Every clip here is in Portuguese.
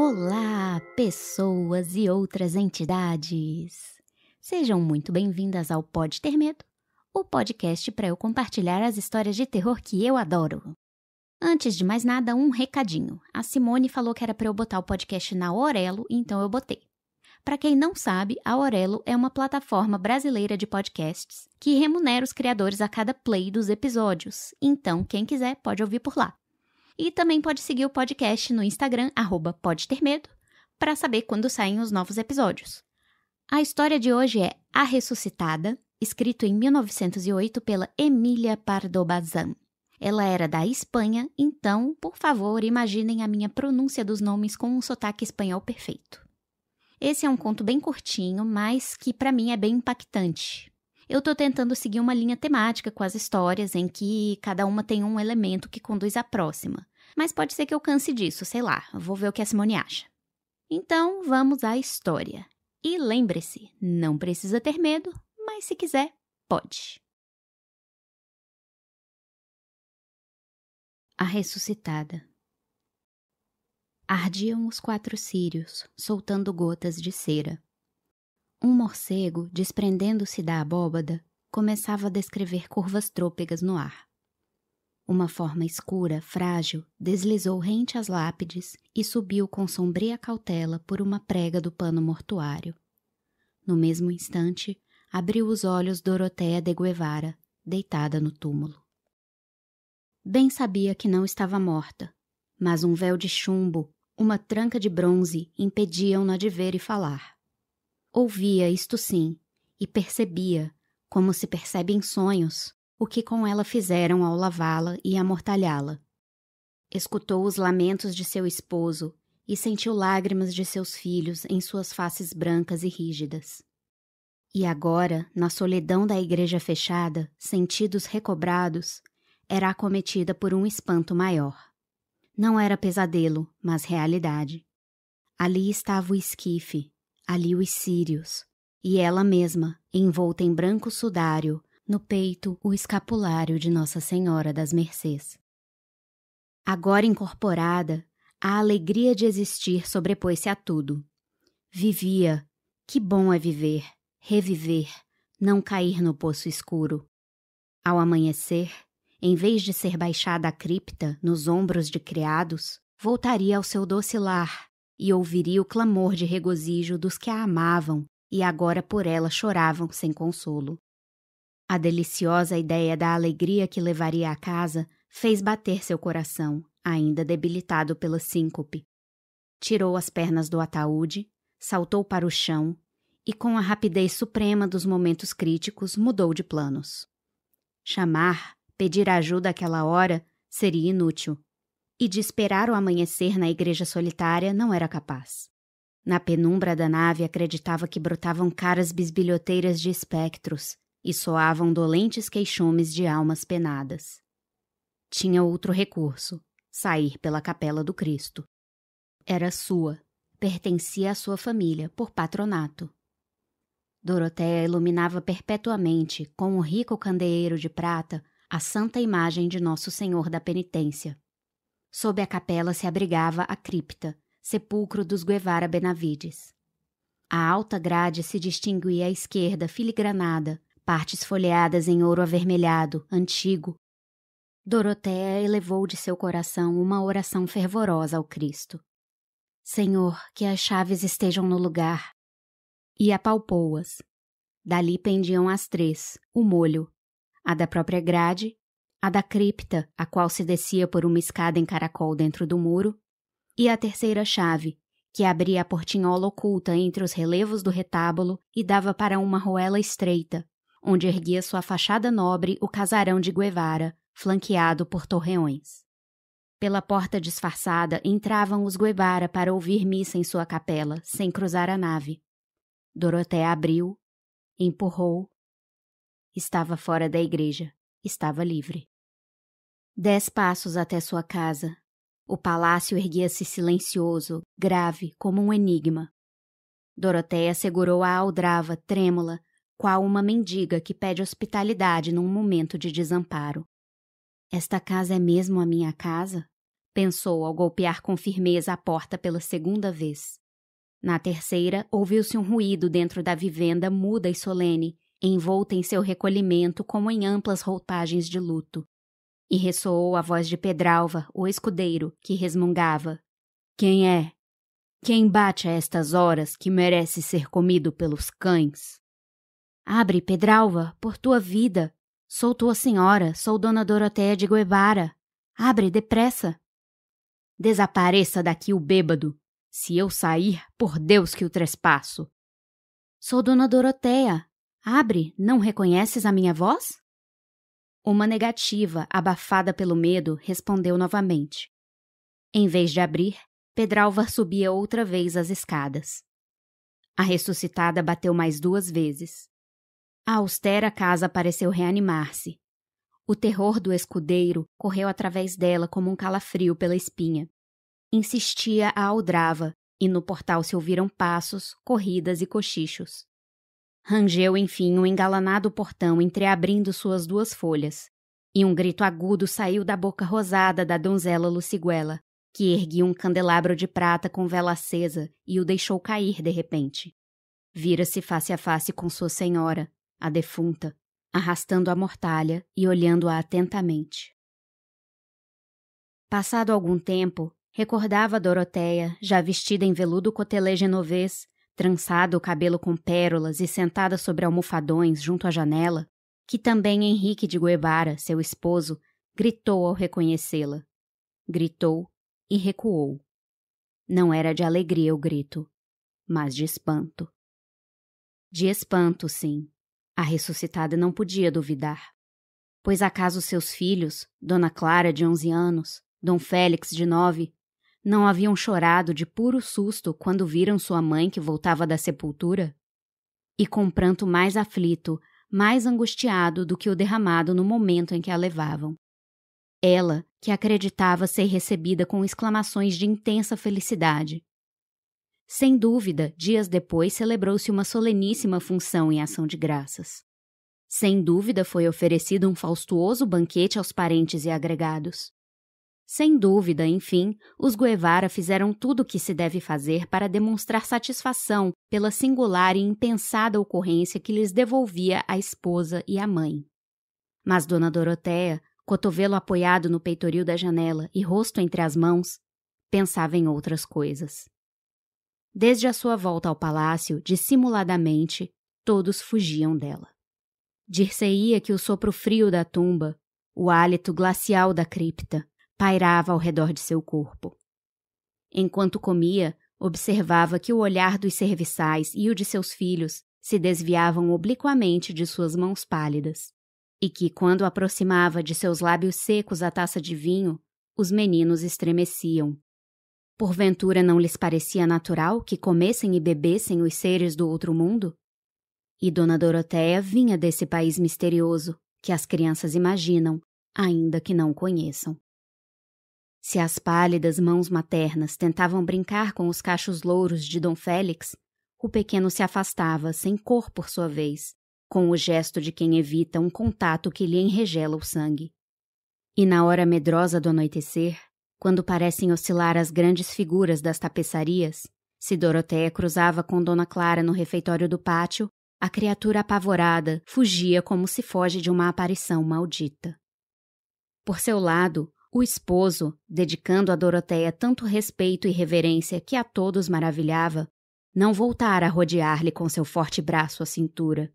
Olá, pessoas e outras entidades! Sejam muito bem-vindas ao Pode Ter Medo, o podcast para eu compartilhar as histórias de terror que eu adoro. Antes de mais nada, um recadinho. A Simone falou que era para eu botar o podcast na Orelo, então eu botei. Para quem não sabe, a Orelo é uma plataforma brasileira de podcasts que remunera os criadores a cada play dos episódios. Então, quem quiser pode ouvir por lá. E também pode seguir o podcast no Instagram, arroba pode ter medo, para saber quando saem os novos episódios. A história de hoje é A Ressuscitada, escrito em 1908 pela Emília Pardo Bazan. Ela era da Espanha, então, por favor, imaginem a minha pronúncia dos nomes com um sotaque espanhol perfeito. Esse é um conto bem curtinho, mas que para mim é bem impactante, eu estou tentando seguir uma linha temática com as histórias em que cada uma tem um elemento que conduz à próxima. Mas pode ser que eu canse disso, sei lá, vou ver o que a Simone acha. Então, vamos à história. E lembre-se, não precisa ter medo, mas se quiser, pode. A ressuscitada. Ardiam os quatro círios, soltando gotas de cera. Um morcego, desprendendo-se da abóbada, começava a descrever curvas trôpegas no ar. Uma forma escura, frágil, deslizou rente às lápides e subiu com sombria cautela por uma prega do pano mortuário. No mesmo instante, abriu os olhos Dorotea de Guevara, deitada no túmulo. Bem sabia que não estava morta, mas um véu de chumbo, uma tranca de bronze impediam-na de ver e falar. Ouvia isto sim, e percebia, como se percebe em sonhos, o que com ela fizeram ao lavá-la e amortalhá-la. Escutou os lamentos de seu esposo e sentiu lágrimas de seus filhos em suas faces brancas e rígidas. E agora, na solidão da igreja fechada, sentidos recobrados, era acometida por um espanto maior. Não era pesadelo, mas realidade. Ali estava o esquife, ali os círios, e ela mesma, envolta em branco sudário, no peito o escapulário de Nossa Senhora das Mercês. Agora incorporada, a alegria de existir sobrepôs-se a tudo. Vivia, que bom é viver, reviver, não cair no poço escuro. Ao amanhecer, em vez de ser baixada à cripta nos ombros de criados, voltaria ao seu doce lar, e ouviria o clamor de regozijo dos que a amavam e agora por ela choravam sem consolo. A deliciosa ideia da alegria que levaria à casa fez bater seu coração, ainda debilitado pela síncope. Tirou as pernas do ataúde, saltou para o chão e, com a rapidez suprema dos momentos críticos, mudou de planos. Chamar, pedir ajuda àquela hora, seria inútil e de esperar o amanhecer na igreja solitária não era capaz. Na penumbra da nave acreditava que brotavam caras bisbilhoteiras de espectros e soavam dolentes queixumes de almas penadas. Tinha outro recurso: sair pela capela do Cristo. Era sua, pertencia à sua família por patronato. Doroteia iluminava perpetuamente, com um rico candeeiro de prata, a santa imagem de Nosso Senhor da Penitência, Sob a capela se abrigava a cripta, sepulcro dos Guevara Benavides. A alta grade se distinguia à esquerda filigranada, partes folheadas em ouro avermelhado, antigo. Doroteia elevou de seu coração uma oração fervorosa ao Cristo. Senhor, que as chaves estejam no lugar. E apalpou-as. Dali pendiam as três, o molho, a da própria grade, a da cripta, a qual se descia por uma escada em caracol dentro do muro, e a terceira chave, que abria a portinhola oculta entre os relevos do retábulo e dava para uma roela estreita, onde erguia sua fachada nobre o casarão de Guevara, flanqueado por torreões. Pela porta disfarçada entravam os Guevara para ouvir missa em sua capela, sem cruzar a nave. Doroté abriu, empurrou. Estava fora da igreja, estava livre. Dez passos até sua casa. O palácio erguia-se silencioso, grave, como um enigma. Doroteia segurou a aldrava, trêmula, qual uma mendiga que pede hospitalidade num momento de desamparo. Esta casa é mesmo a minha casa? pensou ao golpear com firmeza a porta pela segunda vez. Na terceira, ouviu-se um ruído dentro da vivenda muda e solene, envolta em seu recolhimento como em amplas roupagens de luto. E ressoou a voz de Pedralva, o escudeiro, que resmungava: Quem é? Quem bate a estas horas que merece ser comido pelos cães? Abre, Pedralva, por tua vida. Sou tua senhora, sou Dona Doroteia de Guevara. Abre, depressa. Desapareça daqui o bêbado. Se eu sair, por Deus que o trespasso. Sou Dona Doroteia. Abre, não reconheces a minha voz? Uma negativa, abafada pelo medo, respondeu novamente. Em vez de abrir, Pedralva subia outra vez as escadas. A ressuscitada bateu mais duas vezes. A austera casa pareceu reanimar-se. O terror do escudeiro correu através dela como um calafrio pela espinha. Insistia a aldrava, e no portal se ouviram passos, corridas e cochichos. Rangeu enfim o um engalanado portão entreabrindo suas duas folhas, e um grito agudo saiu da boca rosada da donzela Luciguela, que erguia um candelabro de prata com vela acesa e o deixou cair de repente. Vira-se face a face com sua senhora, a defunta, arrastando a mortalha e olhando-a atentamente. Passado algum tempo, recordava Doroteia, já vestida em veludo cotelê genovês, trançado o cabelo com pérolas e sentada sobre almofadões junto à janela, que também Henrique de Guevara, seu esposo, gritou ao reconhecê-la. Gritou e recuou. Não era de alegria o grito, mas de espanto. De espanto, sim. A ressuscitada não podia duvidar. Pois acaso seus filhos, Dona Clara, de onze anos, Dom Félix, de nove, não haviam chorado de puro susto quando viram sua mãe que voltava da sepultura? E com pranto mais aflito, mais angustiado do que o derramado no momento em que a levavam. Ela, que acreditava ser recebida com exclamações de intensa felicidade. Sem dúvida, dias depois celebrou-se uma soleníssima função em ação de graças. Sem dúvida foi oferecido um faustuoso banquete aos parentes e agregados. Sem dúvida, enfim, os Guevara fizeram tudo o que se deve fazer para demonstrar satisfação pela singular e impensada ocorrência que lhes devolvia a esposa e a mãe. Mas Dona Doroteia, cotovelo apoiado no peitoril da janela e rosto entre as mãos, pensava em outras coisas. Desde a sua volta ao palácio, dissimuladamente, todos fugiam dela. Dir-se-ia que o sopro frio da tumba, o hálito glacial da cripta, pairava ao redor de seu corpo. Enquanto comia, observava que o olhar dos serviçais e o de seus filhos se desviavam obliquamente de suas mãos pálidas, e que, quando aproximava de seus lábios secos a taça de vinho, os meninos estremeciam. Porventura não lhes parecia natural que comessem e bebessem os seres do outro mundo? E Dona Doroteia vinha desse país misterioso que as crianças imaginam, ainda que não conheçam. Se as pálidas mãos maternas tentavam brincar com os cachos louros de Dom Félix, o pequeno se afastava, sem cor por sua vez, com o gesto de quem evita um contato que lhe enregela o sangue. E na hora medrosa do anoitecer, quando parecem oscilar as grandes figuras das tapeçarias, se Doroteia cruzava com Dona Clara no refeitório do pátio, a criatura apavorada fugia como se foge de uma aparição maldita. Por seu lado, o esposo, dedicando a Doroteia tanto respeito e reverência que a todos maravilhava, não voltara a rodear-lhe com seu forte braço a cintura.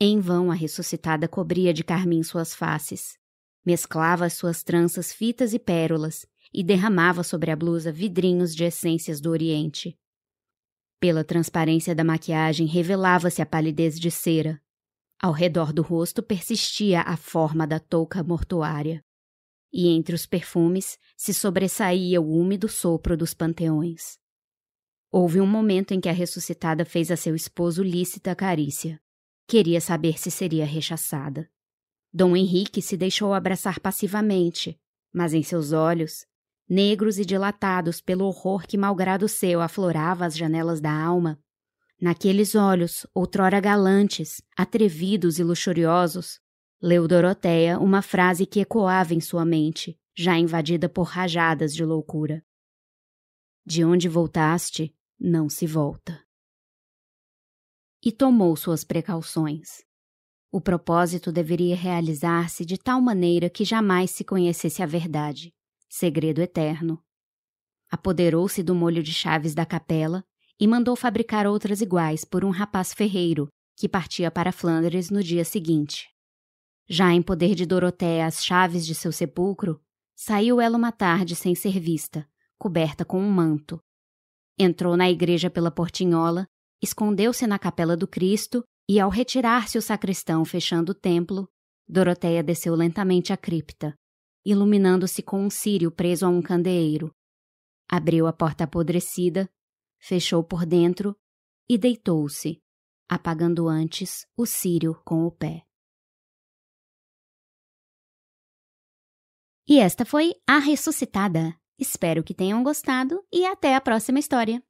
Em vão a ressuscitada cobria de carmim suas faces, mesclava as suas tranças fitas e pérolas e derramava sobre a blusa vidrinhos de essências do Oriente. Pela transparência da maquiagem revelava-se a palidez de cera. Ao redor do rosto persistia a forma da touca mortuária e entre os perfumes se sobressaía o úmido sopro dos panteões. Houve um momento em que a ressuscitada fez a seu esposo lícita carícia. Queria saber se seria rechaçada. Dom Henrique se deixou abraçar passivamente, mas em seus olhos, negros e dilatados pelo horror que malgrado seu aflorava as janelas da alma, naqueles olhos, outrora galantes, atrevidos e luxuriosos, Leu Doroteia uma frase que ecoava em sua mente, já invadida por rajadas de loucura. De onde voltaste, não se volta. E tomou suas precauções. O propósito deveria realizar-se de tal maneira que jamais se conhecesse a verdade, segredo eterno. Apoderou-se do molho de chaves da capela e mandou fabricar outras iguais por um rapaz ferreiro que partia para Flandres no dia seguinte. Já em poder de Dorotéia as chaves de seu sepulcro, saiu ela uma tarde sem ser vista, coberta com um manto. Entrou na igreja pela portinhola, escondeu-se na capela do Cristo e, ao retirar-se o sacristão fechando o templo, Doroteia desceu lentamente a cripta, iluminando-se com um círio preso a um candeeiro. Abriu a porta apodrecida, fechou por dentro e deitou-se, apagando antes o círio com o pé. E esta foi A Ressuscitada. Espero que tenham gostado e até a próxima história!